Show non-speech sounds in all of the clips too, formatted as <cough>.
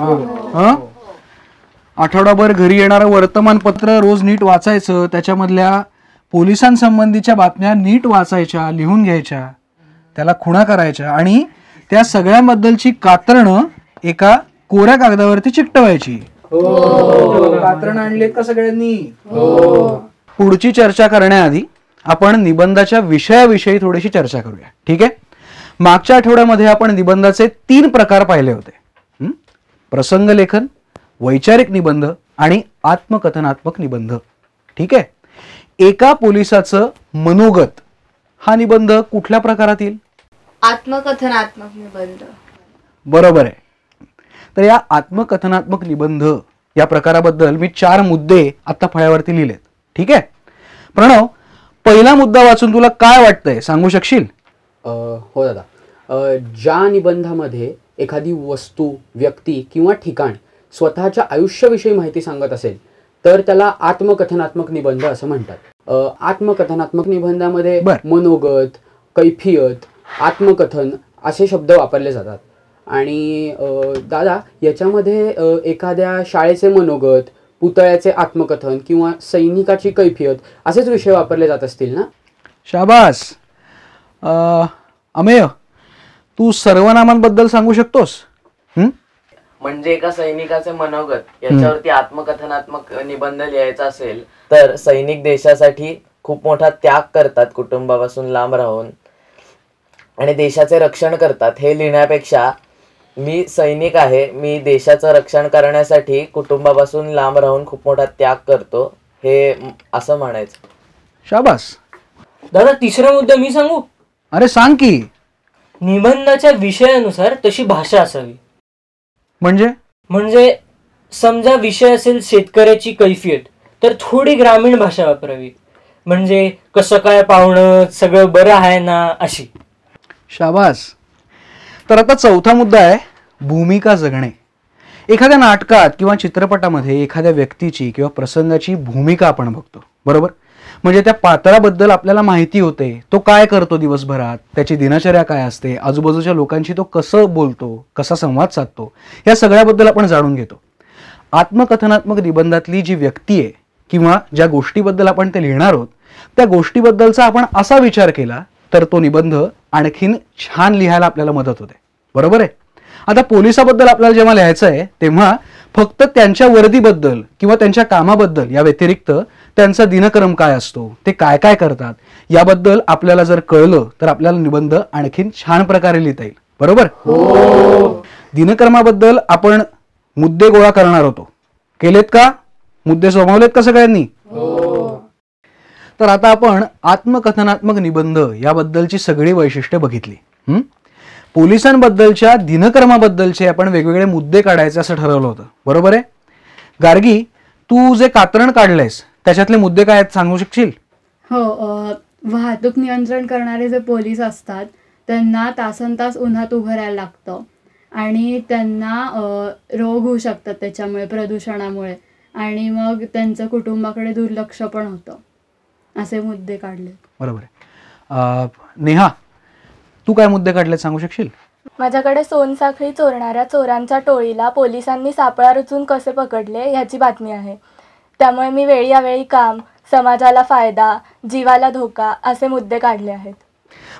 हो. आठवडाभर घरी येणारं वर्तमानपत्र रोज नीट वाचायचं त्याच्यामधल्या पोलिसांसंबंधीच्या बातम्या नीट वाचायच्या लिहून घ्यायच्या त्याला खुणा करायच्या आणि त्या सगळ्यांबद्दलची कातरणं एका कोऱ्या कागदावरती चिकटवायची हो. कात्रण आणले का सगळ्यांनी हो. पुढची चर्चा करण्याआधी आपण निबंधाच्या विषयाविषयी थोडीशी चर्चा करूया ठीक आहे मागच्या आठवड्यामध्ये आपण निबंधाचे तीन प्रकार पाहिले होते प्रसंग लेखन वैचारिक निबंध आणि आत्मकथनात्मक निबंध ठीक आहे एका पोलिसाचं मनोगत हा निबंध कुठल्या प्रकारात येईल आत्मकथनात्मक निबंध बरोबर आहे तर या आत्मकथनात्मक निबंध या प्रकाराबद्दल मी चार मुद्दे आता फळ्यावरती लिहिलेत ठीक आहे प्रणव पहिला मुद्दा वाचून तुला काय वाटतंय सांगू शकशील हो दादा ज्या निबंधामध्ये एखादी वस्तू व्यक्ती किंवा ठिकाण स्वतःच्या आयुष्याविषयी माहिती सांगत असेल तर त्याला आत्मकथनात्मक निबंध असं म्हणतात आत्मकथनात्मक निबंधामध्ये मनोगत कैफियत आत्मकथन असे शब्द वापरले जातात आणि दादा याच्यामध्ये एखाद्या शाळेचे मनोगत पुतळ्याचे आत्मकथन किंवा सैनिकाची कैफियत असेच विषय वापरले जात असतील ना शाबास अमेय तू सर्वनामांबद्दल सांगू शकतोस हम्म म्हणजे एका सैनिकाचे मनोगत याच्यावरती आत्मकथनात्मक निबंध लिहायचा असेल तर सैनिक देशासाठी खूप मोठा त्याग करतात कुटुंबापासून लांब राहून आणि देशाचे रक्षण करतात हे लिहिण्यापेक्षा मी सैनिक आहे मी देशाचं रक्षण करण्यासाठी कुटुंबापासून लांब राहून खूप मोठा त्याग करतो हे असं म्हणायचं शाबास दादा तिसरा मुद्दा मी सांगू अरे सांग की निबंधाच्या विषयानुसार तशी भाषा असावी म्हणजे म्हणजे समजा विषय असेल शेतकऱ्याची कैफियत तर थोडी ग्रामीण भाषा वापरावी म्हणजे कसं काय पाहुणं सगळं बरं आहे ना अशी शाबास तर आता चौथा मुद्दा आहे भूमिका जगणे एखाद्या नाटकात किंवा चित्रपटामध्ये एखाद्या व्यक्तीची किंवा प्रसंगाची भूमिका आपण बघतो बरोबर म्हणजे त्या पात्राबद्दल आपल्याला माहिती होते तो काय करतो दिवसभरात त्याची दिनचर्या काय असते आजूबाजूच्या लोकांशी तो कसं बोलतो कसा संवाद साधतो या सगळ्याबद्दल आपण जाणून घेतो आत्मकथनात्मक निबंधातली जी व्यक्ती आहे किंवा ज्या गोष्टीबद्दल आपण ते लिहिणार आहोत त्या गोष्टीबद्दलचा आपण असा विचार केला तर तो निबंध आणखीन छान लिहायला आपल्याला मदत होते बरोबर आहे आता पोलिसाबद्दल आपल्याला जेव्हा लिहायचं आहे तेव्हा फक्त त्यांच्या वर्दीबद्दल किंवा त्यांच्या कामाबद्दल या व्यतिरिक्त त्यांचा दिनक्रम काय असतो ते काय काय करतात याबद्दल आपल्याला जर कळलं तर आपल्याला निबंध आणखीन छान प्रकारे लिहिता येईल बरोबर हो. दिनक्रमाबद्दल आपण मुद्दे गोळा करणार होतो केलेत का मुद्दे सोमावलेत का सगळ्यांनी हो. तर आता आपण आत्मकथनात्मक निबंध याबद्दलची सगळी वैशिष्ट्य बघितली पोलिसांबद्दलच्या दिनक्रमाबद्दलचे आपण वेगवेगळे मुद्दे काढायचे असं ठरवलं होतं बरोबर आहे गार्गी तू जे कातरण काढलंयस त्याच्यातले मुद्दे काय आहेत सांगू शकशील हो वाहतूक नियंत्रण करणारे जे पोलीस असतात त्यांना तासन तास उन्हात उभं राहायला लागतं आणि त्यांना रोग होऊ शकतात त्याच्यामुळे प्रदूषणामुळे आणि मग त्यांचं कुटुंबाकडे दुर्लक्ष पण होतं असे मुद्दे काढले बरोबर नेहा तू काय मुद्दे काढले सांगू शकशील माझ्याकडे सोनसाखळी चोरणाऱ्या चोरांच्या टोळीला पोलिसांनी सापळा रचून कसे पकडले ह्याची बातमी आहे त्यामुळे मी वेळी यावेळी काम समाजाला फायदा जीवाला धोका असे मुद्दे काढले आहेत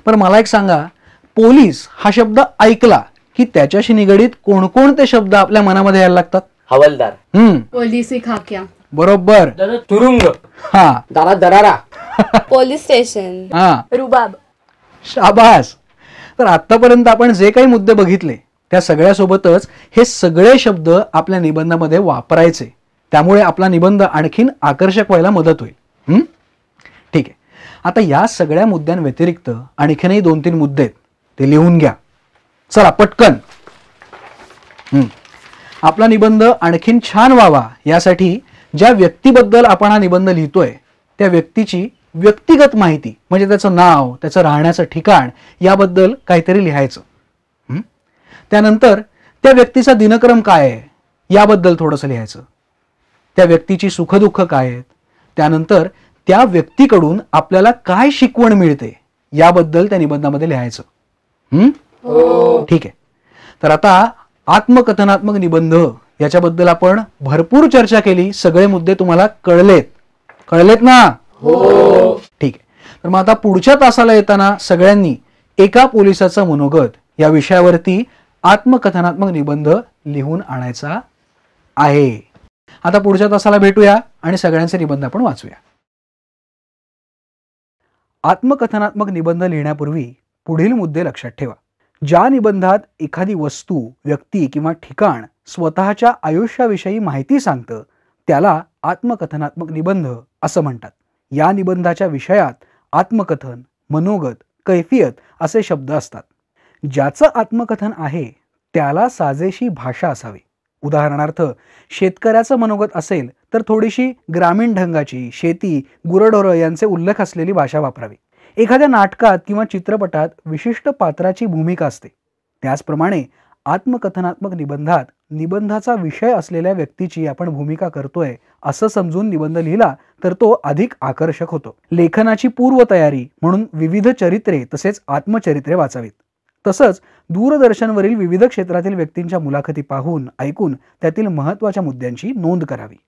पण मला एक सांगा पोलीस हा शब्द ऐकला की त्याच्याशी निगडीत कोणकोणते शब्द आपल्या मनामध्ये यायला लागतात हवालदार हम्म पोलिसी खाक्या बरोबर तुरुंग हा दारा दरारा <laughs> पोलीस स्टेशन हा रुबाब शाबास तर आत्तापर्यंत आपण जे काही मुद्दे बघितले त्या सगळ्यासोबतच हे सगळे शब्द आपल्या निबंधामध्ये वापरायचे त्यामुळे आपला निबंध आणखीन आकर्षक व्हायला मदत होईल ठीक आहे आता या सगळ्या मुद्द्यांव्यतिरिक्त आणखीनही दोन तीन मुद्दे आहेत ते लिहून घ्या चला पटकन आपला निबंध आणखीन छान व्हावा यासाठी ज्या व्यक्तीबद्दल आपण हा निबंध लिहितोय त्या व्यक्तीची व्यक्तिगत माहिती म्हणजे त्याचं नाव त्याचं राहण्याचं ठिकाण याबद्दल काहीतरी लिहायचं त्यानंतर त्या व्यक्तीचा दिनक्रम काय आहे याबद्दल थोडंसं लिहायचं त्या व्यक्तीची सुखदुःख काय आहेत त्यानंतर त्या व्यक्तीकडून आपल्याला काय शिकवण मिळते याबद्दल त्या निबंधामध्ये लिहायचं ठीक आहे तर आता आत्मकथनात्मक निबंध याच्याबद्दल आपण भरपूर चर्चा केली सगळे मुद्दे तुम्हाला कळलेत कळलेत ना हो ठीक आहे तर मग आता पुढच्या तासाला येताना सगळ्यांनी एका पोलिसाचं मनोगत या विषयावरती आत्मकथनात्मक निबंध लिहून आणायचा आहे आता पुढच्या तासाला भेटूया आणि सगळ्यांचे निबंध आपण वाचूया आत्मकथनात्मक निबंध लिहिण्यापूर्वी पुढील मुद्दे लक्षात ठेवा ज्या निबंधात एखादी वस्तू व्यक्ती किंवा ठिकाण स्वतःच्या आयुष्याविषयी माहिती सांगतं त्याला आत्मकथनात्मक निबंध असं म्हणतात या निबंधाच्या विषयात आत्मकथन मनोगत कैफियत असे शब्द असतात ज्याचं आत्मकथन आहे त्याला साजेशी भाषा असावी उदाहरणार्थ शेतकऱ्याचं मनोगत असेल तर थोडीशी ग्रामीण ढंगाची शेती गुरडोरं यांचे उल्लेख असलेली भाषा वापरावी एखाद्या नाटकात किंवा चित्रपटात विशिष्ट पात्राची भूमिका असते त्याचप्रमाणे आत्मकथनात्मक निबंधात निबंधाचा विषय असलेल्या व्यक्तीची आपण भूमिका करतोय असं समजून निबंध लिहिला तर तो अधिक आकर्षक होतो लेखनाची पूर्वतयारी म्हणून विविध चरित्रे तसेच आत्मचरित्रे वाचावीत तसंच दूरदर्शनवरील विविध क्षेत्रातील व्यक्तींच्या मुलाखती पाहून ऐकून त्यातील महत्वाच्या मुद्द्यांची नोंद करावी